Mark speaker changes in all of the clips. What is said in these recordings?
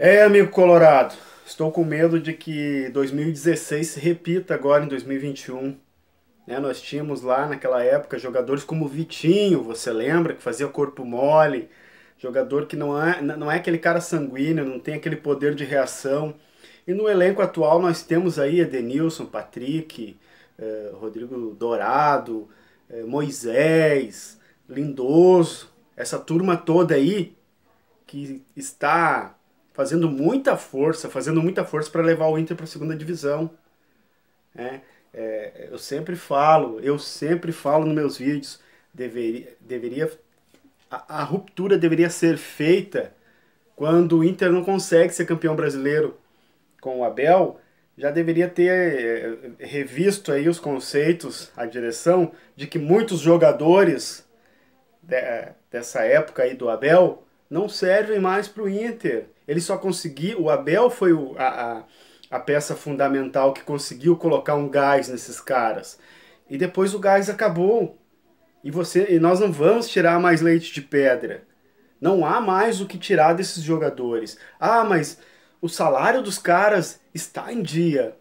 Speaker 1: É, amigo Colorado, estou com medo de que 2016 se repita agora em 2021. Né? Nós tínhamos lá naquela época jogadores como Vitinho, você lembra, que fazia corpo mole, jogador que não é, não é aquele cara sanguíneo, não tem aquele poder de reação. E no elenco atual nós temos aí Edenilson, Patrick, eh, Rodrigo Dourado, eh, Moisés, Lindoso, essa turma toda aí que está fazendo muita força, fazendo muita força para levar o Inter para a segunda divisão. É, é, eu sempre falo, eu sempre falo nos meus vídeos, deveria, deveria a, a ruptura deveria ser feita quando o Inter não consegue ser campeão brasileiro com o Abel, já deveria ter eh, revisto aí os conceitos, a direção de que muitos jogadores eh, dessa época aí do Abel não servem mais para o Inter. Ele só conseguiu. O Abel foi o, a, a, a peça fundamental que conseguiu colocar um gás nesses caras. E depois o gás acabou. E, você, e nós não vamos tirar mais leite de pedra. Não há mais o que tirar desses jogadores. Ah, mas o salário dos caras está em dia.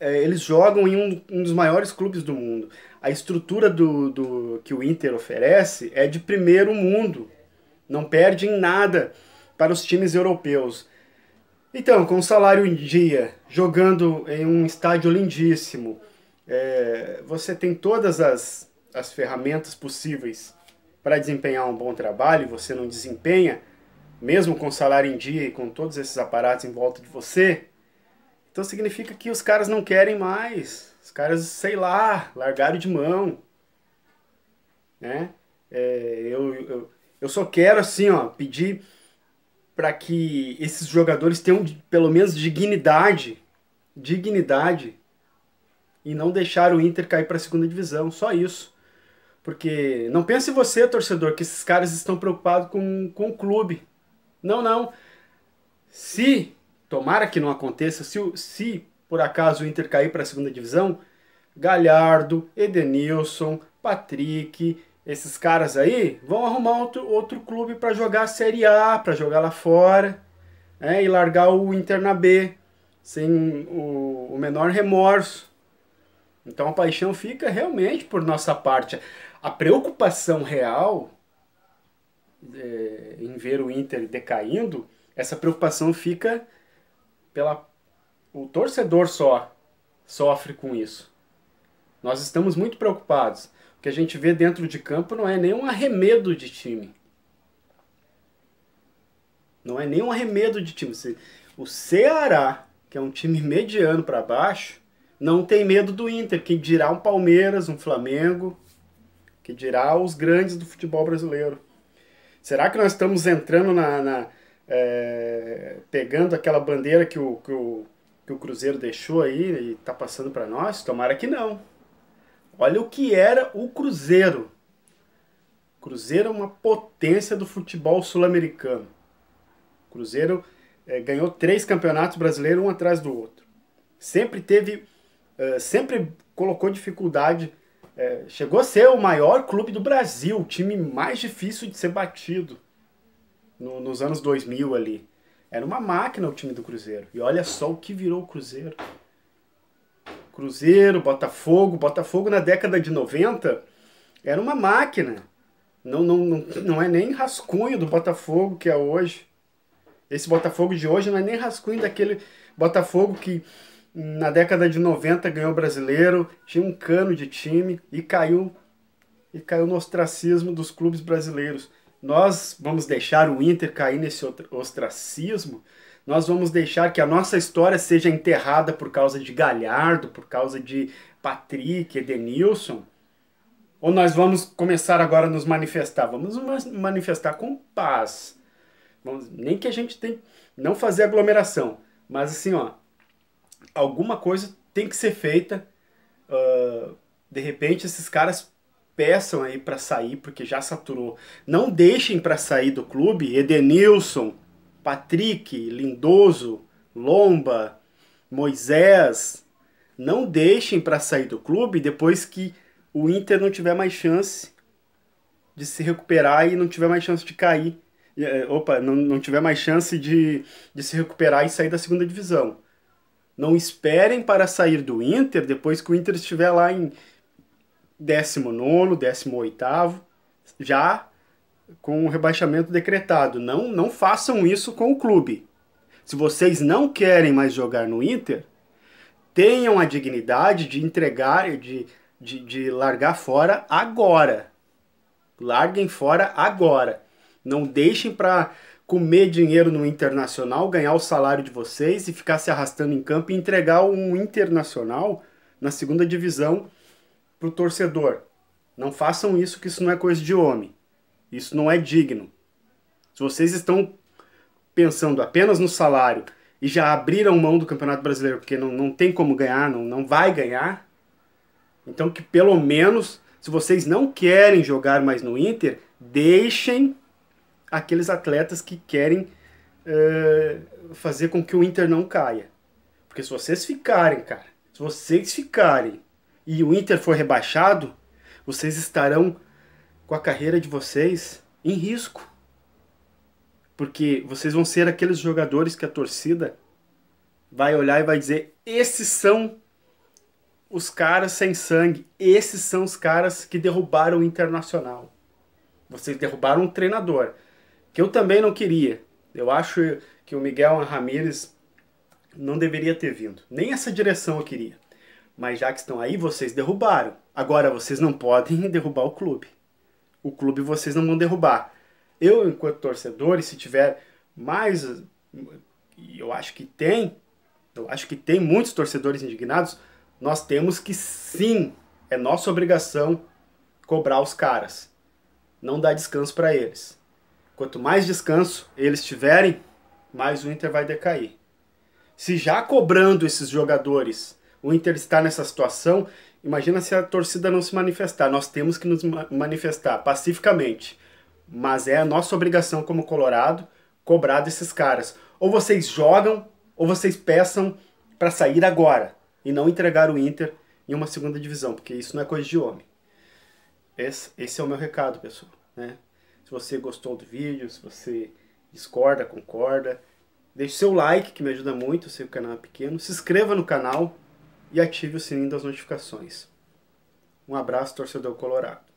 Speaker 1: É, eles jogam em um, um dos maiores clubes do mundo. A estrutura do, do que o Inter oferece é de primeiro mundo. Não perde em nada para os times europeus. Então, com salário em dia, jogando em um estádio lindíssimo, é, você tem todas as, as ferramentas possíveis para desempenhar um bom trabalho, você não desempenha, mesmo com salário em dia e com todos esses aparatos em volta de você, então significa que os caras não querem mais. Os caras, sei lá, largaram de mão. Né? É, eu, eu, eu só quero, assim, ó, pedir para que esses jogadores tenham pelo menos dignidade, dignidade e não deixar o Inter cair para a segunda divisão, só isso. Porque não pense você, torcedor, que esses caras estão preocupados com, com o clube. Não, não. Se, tomara que não aconteça, se, se por acaso o Inter cair para a segunda divisão, Galhardo, Edenilson, Patrick, esses caras aí vão arrumar outro, outro clube para jogar a Série A, para jogar lá fora, né, e largar o Inter na B, sem o, o menor remorso. Então a paixão fica realmente por nossa parte. A preocupação real é, em ver o Inter decaindo, essa preocupação fica pela. O torcedor só sofre com isso. Nós estamos muito preocupados que a gente vê dentro de campo não é nenhum arremedo de time. Não é nenhum arremedo de time. O Ceará, que é um time mediano para baixo, não tem medo do Inter, que dirá um Palmeiras, um Flamengo, que dirá os grandes do futebol brasileiro. Será que nós estamos entrando na. na é, pegando aquela bandeira que o, que o, que o Cruzeiro deixou aí e está passando para nós? Tomara que não. Olha o que era o Cruzeiro. Cruzeiro é uma potência do futebol sul-americano. Cruzeiro é, ganhou três campeonatos brasileiros um atrás do outro. Sempre teve, é, sempre colocou dificuldade. É, chegou a ser o maior clube do Brasil, o time mais difícil de ser batido no, nos anos 2000 ali. Era uma máquina o time do Cruzeiro. E olha só o que virou o Cruzeiro. Cruzeiro, Botafogo. Botafogo na década de 90 era uma máquina. Não, não, não, não é nem rascunho do Botafogo que é hoje. Esse Botafogo de hoje não é nem rascunho daquele Botafogo que na década de 90 ganhou o brasileiro, tinha um cano de time e caiu e caiu no ostracismo dos clubes brasileiros. Nós vamos deixar o Inter cair nesse ostracismo? nós vamos deixar que a nossa história seja enterrada por causa de Galhardo, por causa de Patrick, Edenilson? Ou nós vamos começar agora a nos manifestar? Vamos nos manifestar com paz. Vamos, nem que a gente tem não fazer aglomeração, mas assim, ó, alguma coisa tem que ser feita. Uh, de repente esses caras peçam aí para sair porque já saturou. Não deixem para sair do clube Edenilson, Patrick, Lindoso, Lomba, Moisés, não deixem para sair do clube depois que o Inter não tiver mais chance de se recuperar e não tiver mais chance de cair. Eh, opa, não, não tiver mais chance de, de se recuperar e sair da segunda divisão. Não esperem para sair do Inter depois que o Inter estiver lá em 19, 18. Já com o rebaixamento decretado. Não, não façam isso com o clube. Se vocês não querem mais jogar no Inter, tenham a dignidade de entregar, de, de, de largar fora agora. Larguem fora agora. Não deixem para comer dinheiro no internacional, ganhar o salário de vocês e ficar se arrastando em campo e entregar um internacional na segunda divisão para o torcedor. Não façam isso, que isso não é coisa de homem. Isso não é digno. Se vocês estão pensando apenas no salário e já abriram mão do Campeonato Brasileiro porque não, não tem como ganhar, não, não vai ganhar, então que pelo menos, se vocês não querem jogar mais no Inter, deixem aqueles atletas que querem uh, fazer com que o Inter não caia. Porque se vocês ficarem, cara, se vocês ficarem e o Inter for rebaixado, vocês estarão com a carreira de vocês em risco. Porque vocês vão ser aqueles jogadores que a torcida vai olhar e vai dizer: esses são os caras sem sangue, esses são os caras que derrubaram o Internacional. Vocês derrubaram um treinador, que eu também não queria. Eu acho que o Miguel Ramírez não deveria ter vindo. Nem essa direção eu queria. Mas já que estão aí, vocês derrubaram. Agora vocês não podem derrubar o clube o clube vocês não vão derrubar. Eu, enquanto torcedor, e se tiver mais, eu acho que tem, eu acho que tem muitos torcedores indignados, nós temos que sim, é nossa obrigação cobrar os caras. Não dar descanso para eles. Quanto mais descanso eles tiverem, mais o Inter vai decair. Se já cobrando esses jogadores, o Inter está nessa situação, Imagina se a torcida não se manifestar. Nós temos que nos manifestar pacificamente. Mas é a nossa obrigação como Colorado cobrar desses caras. Ou vocês jogam, ou vocês peçam para sair agora e não entregar o Inter em uma segunda divisão, porque isso não é coisa de homem. Esse, esse é o meu recado, pessoal. Né? Se você gostou do vídeo, se você discorda, concorda, deixe seu like, que me ajuda muito, eu sei que o canal é pequeno. Se inscreva no canal, e ative o sininho das notificações. Um abraço, torcedor colorado.